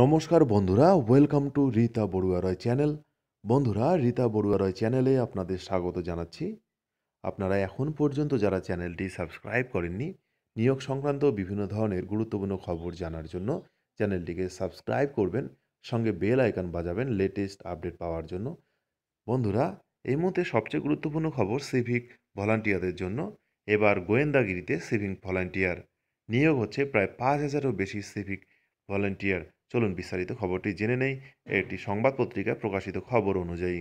নমস্কার বন্ধুরা welcome to Rita Barua Roy channel বন্ধুরা রীতা বড়ুয়া রয় চ্যানেলে আপনাদের স্বাগত জানাচ্ছি আপনারা এখন পর্যন্ত যারা চ্যানেলটি সাবস্ক্রাইব করেননি নিয়োগ সংক্রান্ত বিভিন্ন ধরনের গুরুত্বপূর্ণ খবর জানার জন্য চ্যানেলটিকে সাবস্ক্রাইব করবেন সঙ্গে বেল আইকন বাজাবেন লেটেস্ট আপডেট পাওয়ার জন্য বন্ধুরা এই মুহূর্তে সবচেয়ে গুরুত্বপূর্ণ খবর সিভিক ভলান্টিয়ারদের জন্য এবার গোয়েন্দাগিরিতে সিভিক ভলান্টিয়ার নিয়োগ হচ্ছে প্রায় পাঁচ হাজারও বেশি সিভিক ভলান্টিয়ার চলুন বিস্তারিত খবরটি জেনে নেই একটি সংবাদ পত্রিকায় প্রকাশিত খবর অনুযায়ী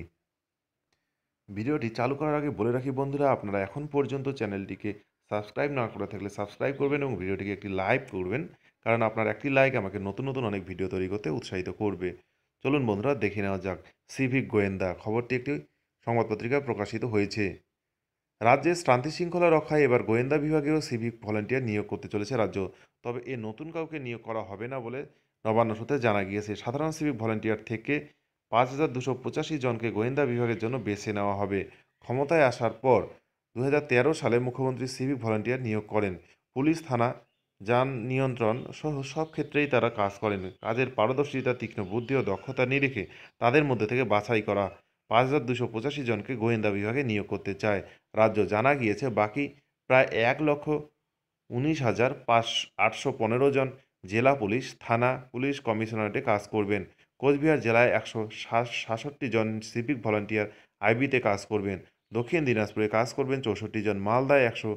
ভিডিওটি চালু করার আগে বলে রাখি বন্ধুরা আপনারা এখন পর্যন্ত চ্যানেলটিকে সাবস্ক্রাইব না করে থাকলে সাবস্ক্রাইব করবেন এবং ভিডিওটিকে একটি লাইক করবেন কারণ আপনার একটি লাইক আমাকে নতুন নতুন অনেক ভিডিও তৈরি করতে উৎসাহিত করবে চলুন বন্ধুরা দেখে নেওয়া যাক সিভিক গোয়েন্দা খবরটি একটি সংবাদপত্রিকায় প্রকাশিত হয়েছে রাজ্যে শান্তি শৃঙ্খলা রক্ষায় এবার গোয়েন্দা বিভাগেও সিভিক ভলান্টিয়ার নিয়োগ করতে চলেছে রাজ্য তবে এ নতুন কাউকে নিয়োগ করা হবে না বলে নবান্ন সূত্রে জানা গিয়েছে সাধারণ সিভিক ভলেন্টিয়ার থেকে পাঁচ হাজার দুশো পঁচাশি জনকে গোয়েন্দা বিভাগের জন্য বেছে নেওয়া হবে ক্ষমতায় আসার পর দু সালে মুখ্যমন্ত্রী সিভিক ভলেন্টিয়ার নিয়োগ করেন পুলিশ থানা যান নিয়ন্ত্রণ সহ সব ক্ষেত্রেই তারা কাজ করেন কাজের পারদর্শিতা তীক্ষ্ণ বুদ্ধি ও দক্ষতা নিরিখে তাদের মধ্যে থেকে বাছাই করা পাঁচ হাজার দুশো পঁচাশি জনকে গোয়েন্দা বিভাগে নিয়োগ করতে চায় রাজ্য জানা গিয়েছে বাকি প্রায় এক লক্ষ উনিশ হাজার পাঁচ আটশো পনেরো জন জেলা পুলিশ থানা পুলিশ কমিশনারেটে কাজ করবেন কোচবিহার জেলায় একশো সাতষট্টি জন সিভিক ভলান্টিয়ার আইবিতে কাজ করবেন দক্ষিণ দিনাজপুরে কাজ করবেন চৌষট্টি জন মালদায় একশো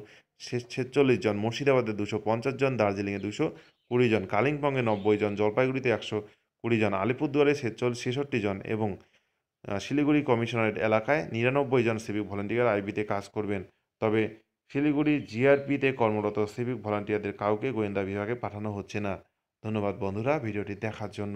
ছেচল্লিশ জন মুর্শিদাবাদে দুশো পঞ্চাশ জন দার্জিলিংয়ে দুশো কুড়ি জন কালিম্পংয়ে নব্বই জন জলপাইগুড়িতে একশো কুড়ি জন আলিপুরদুয়ারে ছেচল ছেষট্টি জন এবং শিলিগুড়ি কমিশনারেট এলাকায় নিরানব্বই জন সিভিক ভলেন্টিয়ার আইবিতে কাজ করবেন তবে শিলিগুড়ি জিআরপিতে কর্মরত সিভিক ভলান্টিয়ারদের কাউকে গোয়েন্দা বিভাগে পাঠানো হচ্ছে না ধন্যবাদ বন্ধুরা ভিডিওটি দেখার জন্য